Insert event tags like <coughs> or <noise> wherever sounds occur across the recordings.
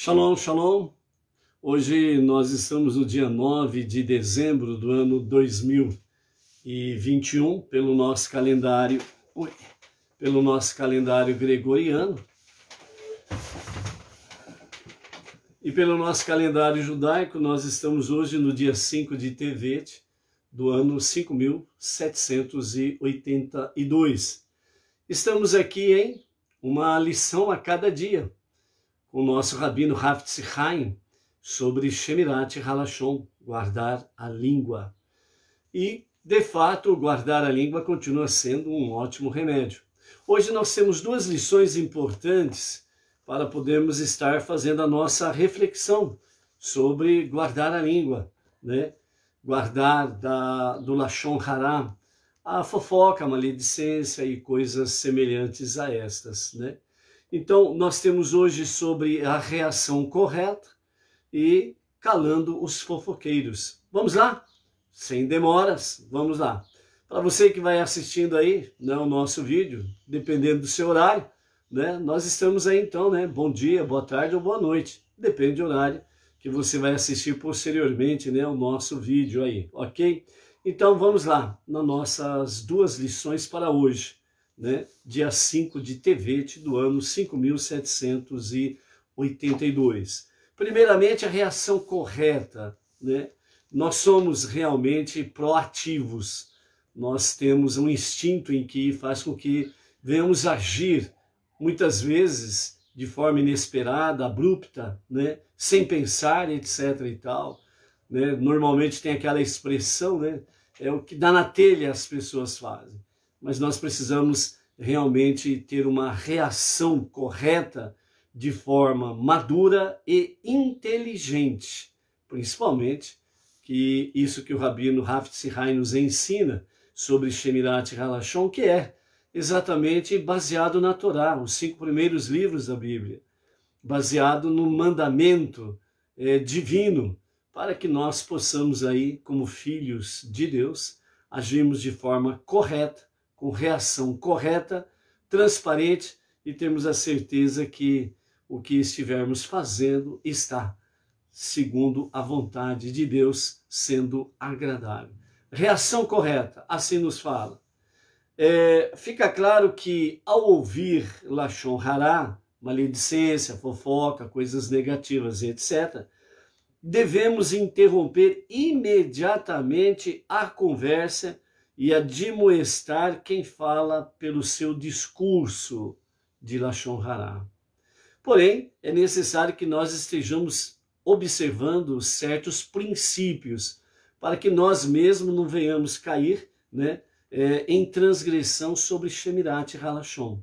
Shalom, shalom. Hoje nós estamos no dia 9 de dezembro do ano 2021 pelo nosso calendário, ui, pelo nosso calendário gregoriano e pelo nosso calendário judaico nós estamos hoje no dia 5 de Tevet do ano 5782. Estamos aqui em uma lição a cada dia com o nosso rabino Rav Tzchaim sobre Shemirat Halachon, guardar a língua. E, de fato, guardar a língua continua sendo um ótimo remédio. Hoje nós temos duas lições importantes para podermos estar fazendo a nossa reflexão sobre guardar a língua, né? guardar da, do Lachon Haram, a fofoca, a maledicência e coisas semelhantes a estas. Né? Então, nós temos hoje sobre a reação correta e calando os fofoqueiros. Vamos lá? Sem demoras, vamos lá. Para você que vai assistindo aí, né, o nosso vídeo, dependendo do seu horário, né, nós estamos aí então, né, bom dia, boa tarde ou boa noite, depende do horário que você vai assistir posteriormente, né, o nosso vídeo aí, ok? Então vamos lá, nas nossas duas lições para hoje né, dia 5 de Tevete do ano 5782. Primeiramente, a reação correta. Né? Nós somos realmente proativos. Nós temos um instinto em que faz com que venhamos agir, muitas vezes de forma inesperada, abrupta, né? sem pensar, etc. e tal. Né? Normalmente tem aquela expressão, né? é o que dá na telha as pessoas fazem mas nós precisamos realmente ter uma reação correta de forma madura e inteligente, principalmente que isso que o Rabino Haftzihai nos ensina sobre Shemirat Halachon, que é exatamente baseado na Torá, os cinco primeiros livros da Bíblia, baseado no mandamento é, divino, para que nós possamos aí, como filhos de Deus, agirmos de forma correta com reação correta, transparente e temos a certeza que o que estivermos fazendo está segundo a vontade de Deus, sendo agradável. Reação correta, assim nos fala. É, fica claro que ao ouvir Lachon Hará, maledicência, fofoca, coisas negativas, etc., devemos interromper imediatamente a conversa e admoestar quem fala pelo seu discurso de Lachon Hará. Porém, é necessário que nós estejamos observando certos princípios para que nós mesmos não venhamos cair né, é, em transgressão sobre Shemirat Halachon.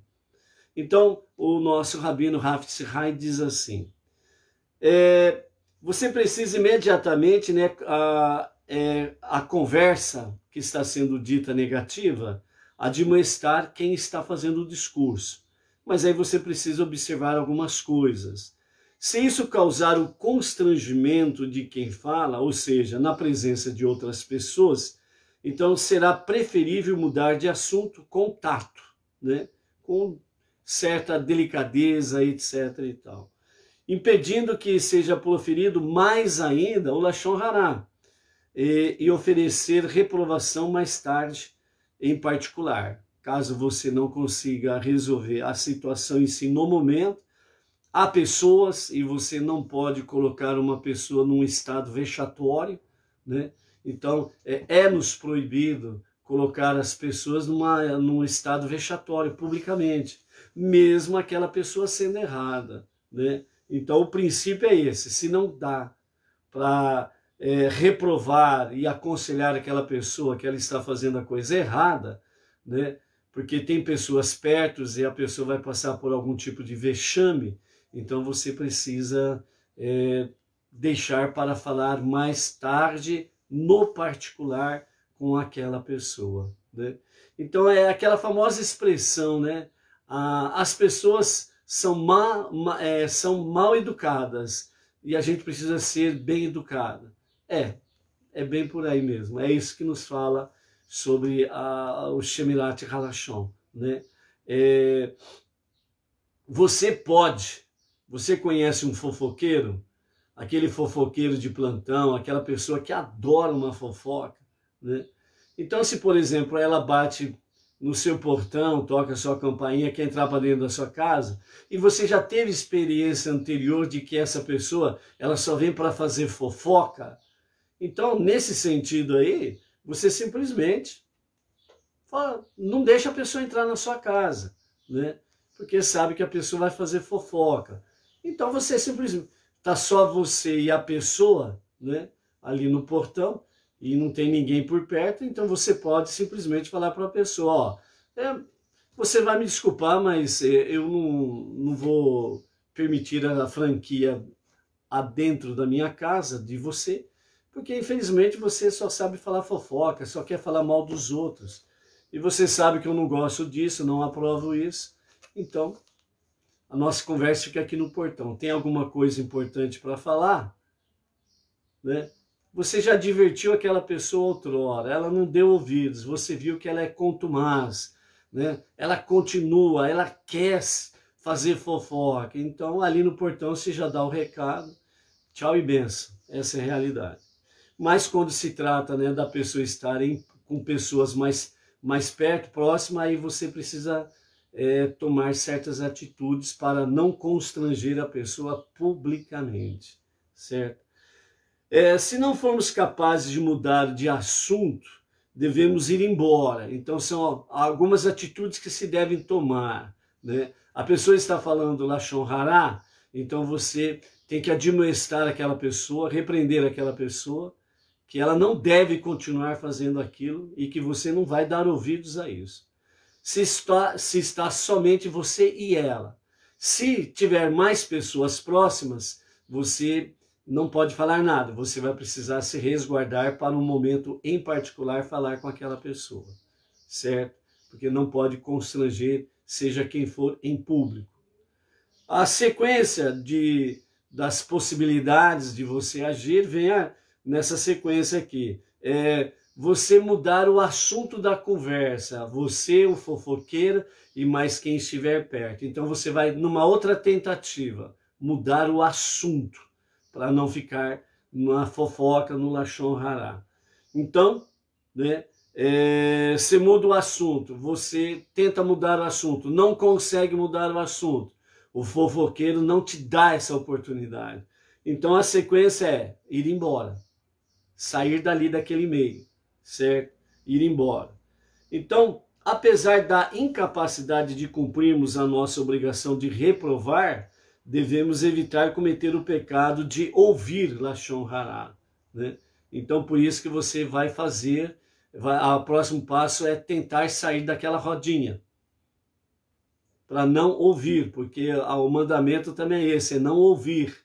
Então, o nosso rabino Rafet Sihai diz assim, é, você precisa imediatamente né, a, é, a conversa que está sendo dita negativa, admoestar quem está fazendo o discurso. Mas aí você precisa observar algumas coisas. Se isso causar o constrangimento de quem fala, ou seja, na presença de outras pessoas, então será preferível mudar de assunto com tato, né? com certa delicadeza, etc. e tal impedindo que seja proferido mais ainda o Lashon Hará, e, e oferecer reprovação mais tarde em particular. Caso você não consiga resolver a situação em si no momento, há pessoas e você não pode colocar uma pessoa num estado vexatório, né? Então, é, é nos proibido colocar as pessoas numa, num estado vexatório publicamente, mesmo aquela pessoa sendo errada, né? Então, o princípio é esse: se não dá para é, reprovar e aconselhar aquela pessoa que ela está fazendo a coisa errada, né? Porque tem pessoas perto e a pessoa vai passar por algum tipo de vexame, então você precisa é, deixar para falar mais tarde no particular com aquela pessoa. Né? Então é aquela famosa expressão, né? Ah, as pessoas são, má, má, é, são mal educadas e a gente precisa ser bem educada. É, é bem por aí mesmo. É isso que nos fala sobre a, o Shemirat Harashon. Né? É, você pode, você conhece um fofoqueiro, aquele fofoqueiro de plantão, aquela pessoa que adora uma fofoca, né? Então, se por exemplo ela bate no seu portão, toca a sua campainha, quer entrar para dentro da sua casa, e você já teve experiência anterior de que essa pessoa ela só vem para fazer fofoca, então, nesse sentido aí, você simplesmente fala, não deixa a pessoa entrar na sua casa, né? Porque sabe que a pessoa vai fazer fofoca. Então você simplesmente tá só você e a pessoa, né? Ali no portão e não tem ninguém por perto, então você pode simplesmente falar para a pessoa, ó, é, você vai me desculpar, mas é, eu não, não vou permitir a franquia adentro da minha casa de você porque infelizmente você só sabe falar fofoca, só quer falar mal dos outros. E você sabe que eu não gosto disso, não aprovo isso. Então, a nossa conversa fica aqui no portão. Tem alguma coisa importante para falar? Né? Você já divertiu aquela pessoa outrora, ela não deu ouvidos, você viu que ela é contumaz, né? ela continua, ela quer fazer fofoca. Então, ali no portão você já dá o recado. Tchau e benção. Essa é a realidade mas quando se trata né, da pessoa estar em, com pessoas mais, mais perto, próxima, aí você precisa é, tomar certas atitudes para não constranger a pessoa publicamente, certo? É, se não formos capazes de mudar de assunto, devemos ir embora. Então, são algumas atitudes que se devem tomar. Né? A pessoa está falando Lachon Hará, então você tem que admoestar aquela pessoa, repreender aquela pessoa, que ela não deve continuar fazendo aquilo e que você não vai dar ouvidos a isso. Se está, se está somente você e ela. Se tiver mais pessoas próximas, você não pode falar nada, você vai precisar se resguardar para um momento em particular falar com aquela pessoa, certo? Porque não pode constranger, seja quem for, em público. A sequência de, das possibilidades de você agir vem a nessa sequência aqui. É você mudar o assunto da conversa, você, o fofoqueiro e mais quem estiver perto. Então você vai numa outra tentativa, mudar o assunto, para não ficar na fofoca, no lachon rará. Então, né, é, você muda o assunto, você tenta mudar o assunto, não consegue mudar o assunto. O fofoqueiro não te dá essa oportunidade. Então a sequência é ir embora sair dali daquele meio, certo? Ir embora. Então, apesar da incapacidade de cumprirmos a nossa obrigação de reprovar, devemos evitar cometer o pecado de ouvir Lachon Hará, né? Então, por isso que você vai fazer, vai, o próximo passo é tentar sair daquela rodinha, para não ouvir, porque o mandamento também é esse, é não ouvir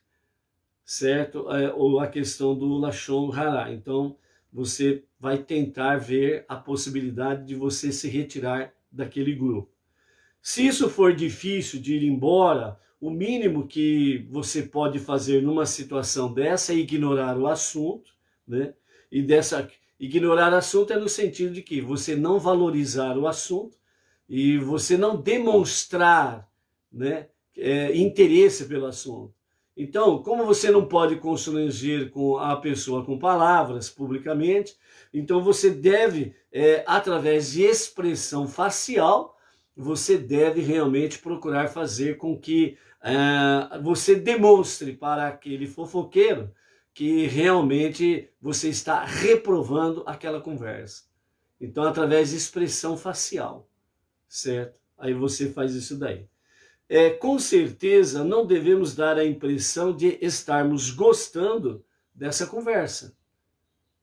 certo? É, ou a questão do Lachon Hará. Então, você vai tentar ver a possibilidade de você se retirar daquele grupo. Se isso for difícil de ir embora, o mínimo que você pode fazer numa situação dessa é ignorar o assunto, né? E dessa ignorar o assunto é no sentido de que você não valorizar o assunto e você não demonstrar, né, é, interesse pelo assunto. Então, como você não pode constranger com a pessoa com palavras publicamente, então você deve, é, através de expressão facial, você deve realmente procurar fazer com que é, você demonstre para aquele fofoqueiro que realmente você está reprovando aquela conversa. Então, através de expressão facial, certo? Aí você faz isso daí é, com certeza não devemos dar a impressão de estarmos gostando dessa conversa.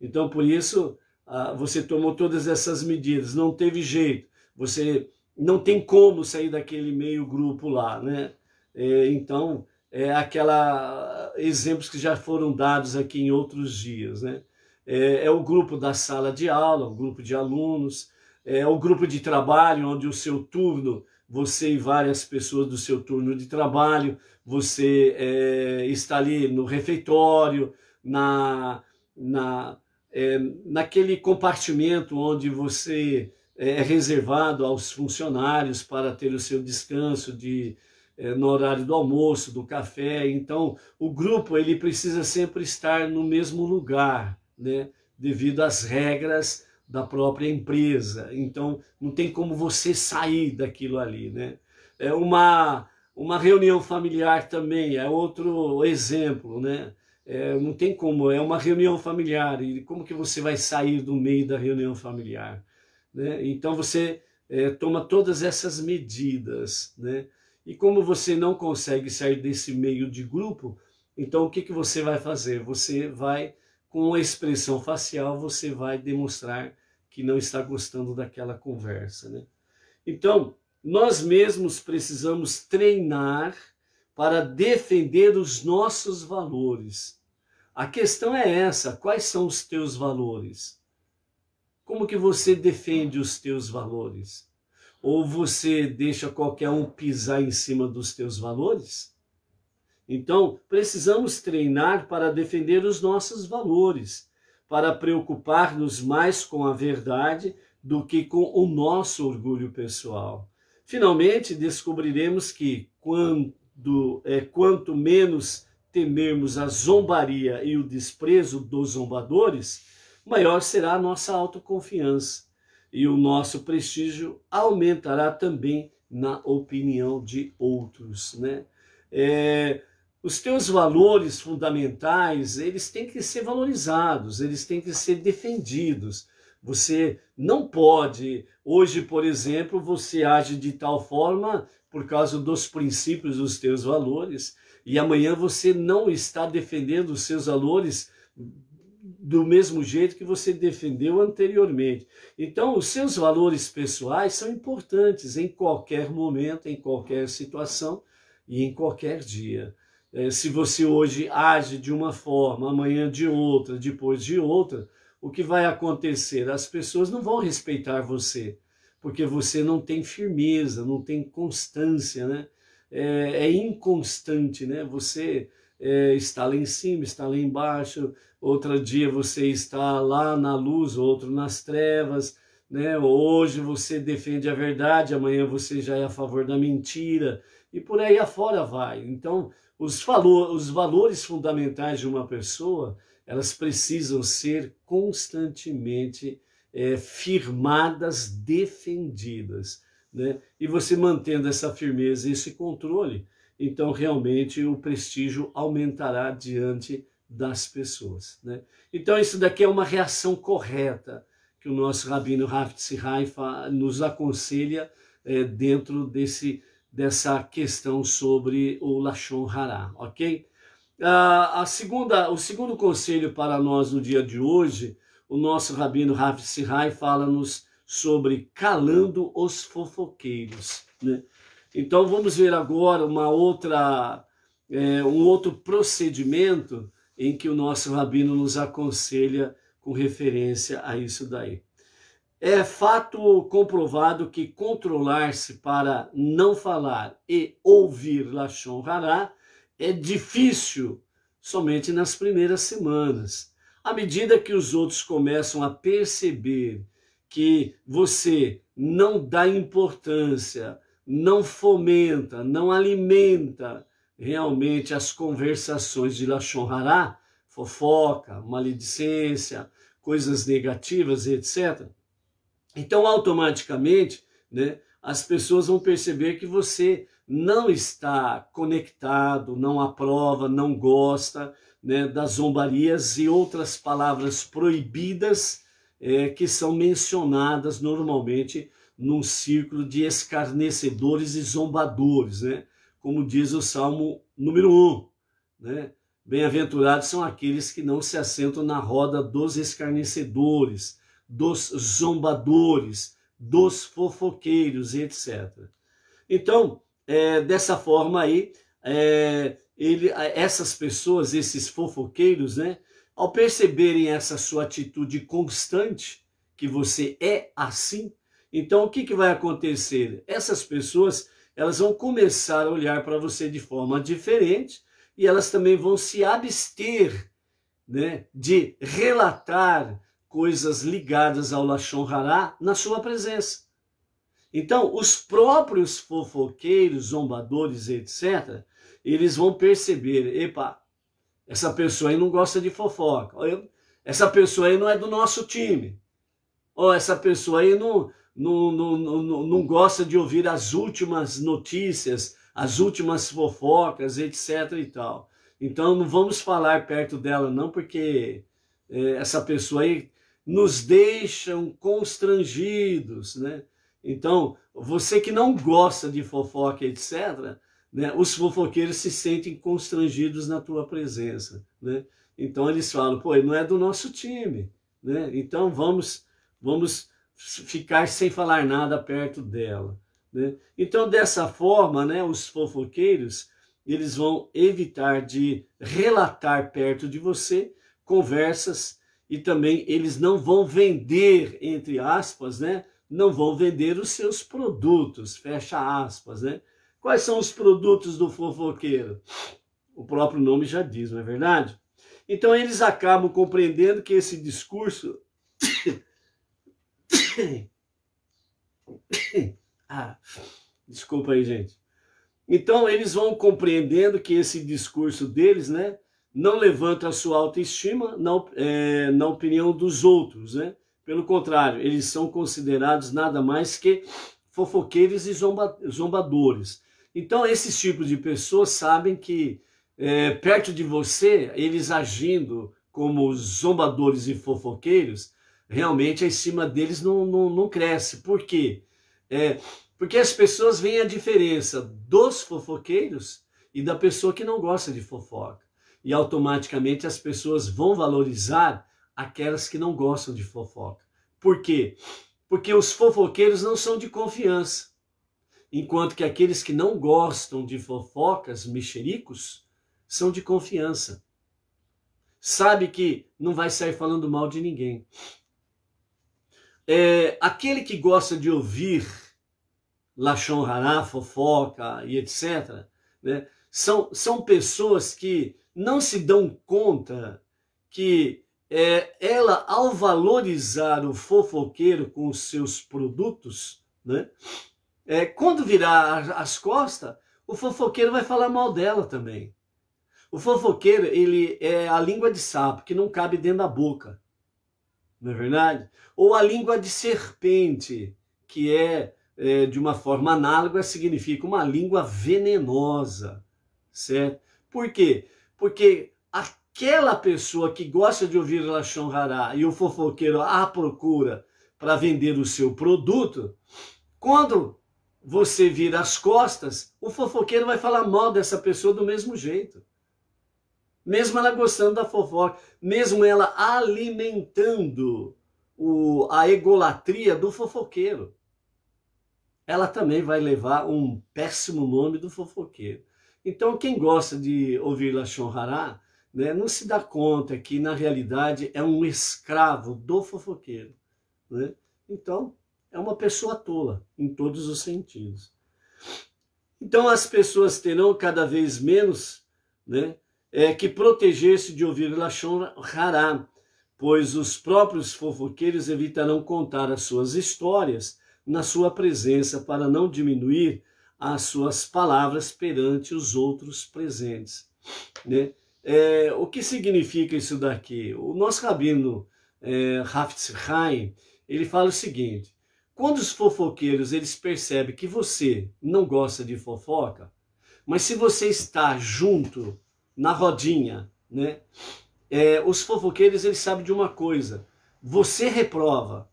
Então, por isso, ah, você tomou todas essas medidas, não teve jeito, você não tem como sair daquele meio grupo lá, né? É, então, é aquela exemplos que já foram dados aqui em outros dias, né? É, é, o grupo da sala de aula, o grupo de alunos, é o grupo de trabalho onde o seu turno você e várias pessoas do seu turno de trabalho, você é, está ali no refeitório, na, na, é, naquele compartimento onde você eh, é reservado aos funcionários para ter o seu descanso de, é, no horário do almoço, do café. Então, o grupo ele precisa sempre estar no mesmo lugar, né? devido às regras da própria empresa. Então, não tem como você sair daquilo ali, né? É uma, uma reunião familiar também, é outro exemplo, né? É, não tem como, é uma reunião familiar, e como que você vai sair do meio da reunião familiar? Né? Então, você é, toma todas essas medidas, né? E como você não consegue sair desse meio de grupo, então o que, que você vai fazer? Você vai com a expressão facial você vai demonstrar que não está gostando daquela conversa, né? Então, nós mesmos precisamos treinar para defender os nossos valores. A questão é essa, quais são os teus valores? Como que você defende os teus valores? Ou você deixa qualquer um pisar em cima dos teus valores? Então, precisamos treinar para defender os nossos valores, para preocupar-nos mais com a verdade do que com o nosso orgulho pessoal. Finalmente, descobriremos que quando, é, quanto menos temermos a zombaria e o desprezo dos zombadores, maior será a nossa autoconfiança e o nosso prestígio aumentará também na opinião de outros, né? É, os teus valores fundamentais, eles têm que ser valorizados, eles têm que ser defendidos. Você não pode, hoje, por exemplo, você age de tal forma por causa dos princípios dos teus valores, e amanhã você não está defendendo os seus valores do mesmo jeito que você defendeu anteriormente. Então, os seus valores pessoais são importantes em qualquer momento, em qualquer situação e em qualquer dia é, se você hoje age de uma forma, amanhã de outra, depois de outra, o que vai acontecer? As pessoas não vão respeitar você, porque você não tem firmeza, não tem constância, né? É, é inconstante, né? Você é, está lá em cima, está lá embaixo, outro dia você está lá na luz, outro nas trevas, né? Hoje você defende a verdade, amanhã você já é a favor da mentira, e por aí afora vai. Então, os, valor, os valores fundamentais de uma pessoa, elas precisam ser constantemente é, firmadas, defendidas. Né? E você mantendo essa firmeza e esse controle, então realmente o prestígio aumentará diante das pessoas. Né? Então isso daqui é uma reação correta que o nosso Rabino Haftzihai nos aconselha é, dentro desse dessa questão sobre o Lachon Hará, ok? Ah, a segunda, o segundo conselho para nós no dia de hoje, o nosso Rabino Rav Sihai fala-nos sobre calando os fofoqueiros. Né? Então vamos ver agora uma outra, é, um outro procedimento em que o nosso Rabino nos aconselha com referência a isso daí. É fato comprovado que controlar-se para não falar e ouvir Lachon Hará é difícil somente nas primeiras semanas. À medida que os outros começam a perceber que você não dá importância, não fomenta, não alimenta realmente as conversações de Lachon Hará, fofoca, maledicência, coisas negativas, etc., então, automaticamente, né, as pessoas vão perceber que você não está conectado, não aprova, não gosta né, das zombarias e outras palavras proibidas é, que são mencionadas normalmente num círculo de escarnecedores e zombadores, né? como diz o Salmo número 1. Né? Bem-aventurados são aqueles que não se assentam na roda dos escarnecedores, dos zombadores, dos fofoqueiros e etc. Então, é, dessa forma aí, é, ele, essas pessoas, esses fofoqueiros, né, ao perceberem essa sua atitude constante, que você é assim, então o que, que vai acontecer? Essas pessoas elas vão começar a olhar para você de forma diferente e elas também vão se abster né, de relatar, coisas ligadas ao Lachon Hará na sua presença. Então, os próprios fofoqueiros, zombadores, etc., eles vão perceber, epa, essa pessoa aí não gosta de fofoca, essa pessoa aí não é do nosso time, ou essa pessoa aí não, não, não, não, não gosta de ouvir as últimas notícias, as últimas fofocas, etc. e tal. Então não vamos falar perto dela não, porque é, essa pessoa aí nos deixam constrangidos, né? Então, você que não gosta de fofoca, etc., né, os fofoqueiros se sentem constrangidos na tua presença, né? Então eles falam, pô, não é do nosso time, né? Então vamos, vamos ficar sem falar nada perto dela, né? Então dessa forma, né, os fofoqueiros, eles vão evitar de relatar perto de você conversas e também eles não vão vender, entre aspas, né? Não vão vender os seus produtos, fecha aspas, né? Quais são os produtos do fofoqueiro? O próprio nome já diz, não é verdade? Então eles acabam compreendendo que esse discurso. <coughs> ah, desculpa aí, gente. Então eles vão compreendendo que esse discurso deles, né? não levanta a sua autoestima na, é, na opinião dos outros, né? Pelo contrário, eles são considerados nada mais que fofoqueiros e zomba, zombadores. Então, esses tipos de pessoas sabem que é, perto de você, eles agindo como zombadores e fofoqueiros, realmente a estima deles não, não, não cresce. Por quê? É, porque as pessoas veem a diferença dos fofoqueiros e da pessoa que não gosta de fofoca e automaticamente as pessoas vão valorizar aquelas que não gostam de fofoca. Por quê? Porque os fofoqueiros não são de confiança. Enquanto que aqueles que não gostam de fofocas, mexericos, são de confiança. Sabe que não vai sair falando mal de ninguém. É, aquele que gosta de ouvir Lachon Hará, fofoca e etc., né, são, são pessoas que não se dão conta que é, ela, ao valorizar o fofoqueiro com os seus produtos, né, é, quando virar as costas, o fofoqueiro vai falar mal dela também. O fofoqueiro, ele é a língua de sapo, que não cabe dentro da boca. Não é verdade? Ou a língua de serpente, que é, é de uma forma análoga, significa uma língua venenosa certo? Por quê? Porque aquela pessoa que gosta de ouvir Lachon Hará e o fofoqueiro à procura para vender o seu produto, quando você vira as costas, o fofoqueiro vai falar mal dessa pessoa do mesmo jeito. Mesmo ela gostando da fofoca, mesmo ela alimentando o, a egolatria do fofoqueiro, ela também vai levar um péssimo nome do fofoqueiro. Então, quem gosta de ouvir Lachon Hará, né, não se dá conta que, na realidade, é um escravo do fofoqueiro. Né? Então, é uma pessoa tola, em todos os sentidos. Então, as pessoas terão cada vez menos né, é, que proteger-se de ouvir Lachon Hará, pois os próprios fofoqueiros evitarão contar as suas histórias na sua presença para não diminuir as suas palavras perante os outros presentes. Né? É, o que significa isso daqui? O nosso rabino é, Haftzheim, ele fala o seguinte, quando os fofoqueiros eles percebem que você não gosta de fofoca, mas se você está junto na rodinha, né, é, os fofoqueiros eles sabem de uma coisa, você reprova,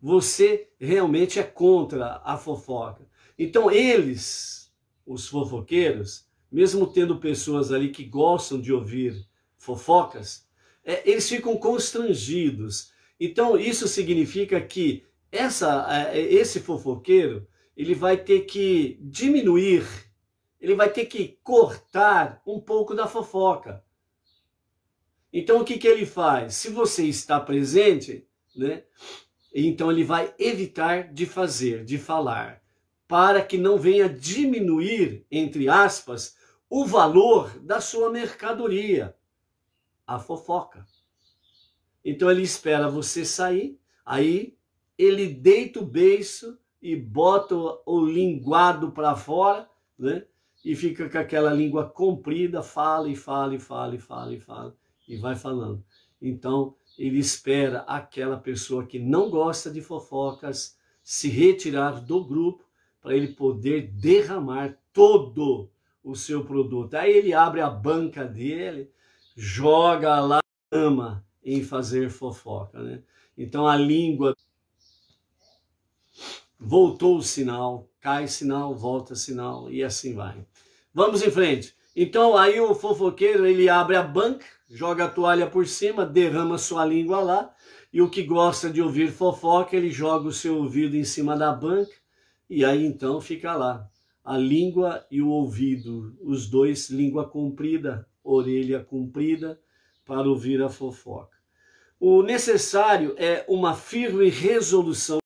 você realmente é contra a fofoca. Então eles, os fofoqueiros, mesmo tendo pessoas ali que gostam de ouvir fofocas, é, eles ficam constrangidos. Então isso significa que essa, é, é, esse fofoqueiro ele vai ter que diminuir, ele vai ter que cortar um pouco da fofoca. Então o que, que ele faz? Se você está presente, né? Então ele vai evitar de fazer, de falar para que não venha diminuir, entre aspas, o valor da sua mercadoria, a fofoca. Então ele espera você sair, aí ele deita o beiço e bota o linguado para fora, né? E fica com aquela língua comprida, fala e fala e fala e fala e fala e vai falando. Então ele espera aquela pessoa que não gosta de fofocas se retirar do grupo para ele poder derramar todo o seu produto. Aí ele abre a banca dele, joga lá, ama em fazer fofoca. Né? Então a língua voltou o sinal, cai sinal, volta sinal e assim vai. Vamos em frente. Então aí o fofoqueiro ele abre a banca, joga a toalha por cima, derrama sua língua lá e o que gosta de ouvir fofoca ele joga o seu ouvido em cima da banca e aí então fica lá a língua e o ouvido, os dois, língua comprida, orelha comprida, para ouvir a fofoca. O necessário é uma firme resolução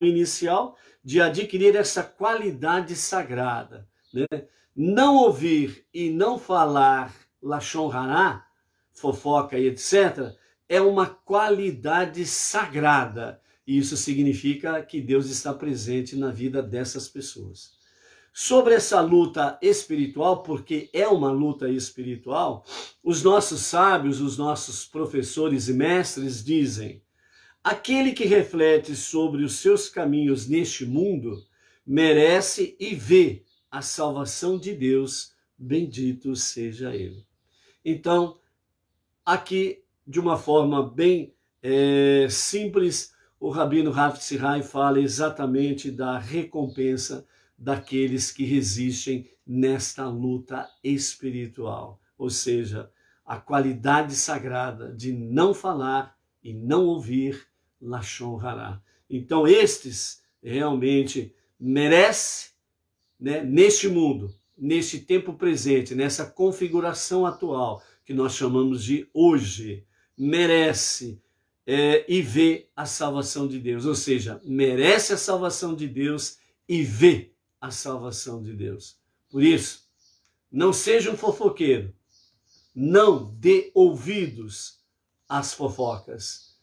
inicial de adquirir essa qualidade sagrada. Né? Não ouvir e não falar lachonhará fofoca e etc., é uma qualidade sagrada isso significa que Deus está presente na vida dessas pessoas. Sobre essa luta espiritual, porque é uma luta espiritual, os nossos sábios, os nossos professores e mestres dizem: aquele que reflete sobre os seus caminhos neste mundo merece e vê a salvação de Deus, bendito seja ele. Então, aqui, de uma forma bem é, simples, o Rabino Haftzihai fala exatamente da recompensa daqueles que resistem nesta luta espiritual, ou seja, a qualidade sagrada de não falar e não ouvir Lachon Hará. Então estes realmente merecem, né, neste mundo, neste tempo presente, nessa configuração atual que nós chamamos de hoje, merece é, e vê a salvação de Deus. Ou seja, merece a salvação de Deus e vê a salvação de Deus. Por isso, não seja um fofoqueiro. Não dê ouvidos às fofocas.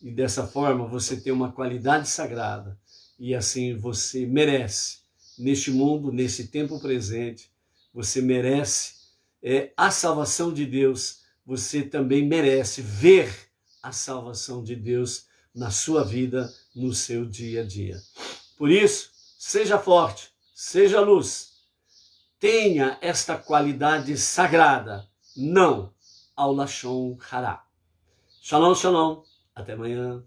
E dessa forma você tem uma qualidade sagrada. E assim você merece, neste mundo, nesse tempo presente, você merece é, a salvação de Deus. Você também merece ver a salvação de Deus na sua vida, no seu dia a dia. Por isso, seja forte, seja luz, tenha esta qualidade sagrada, não ao Lachon Hará. Shalom, shalom, até amanhã.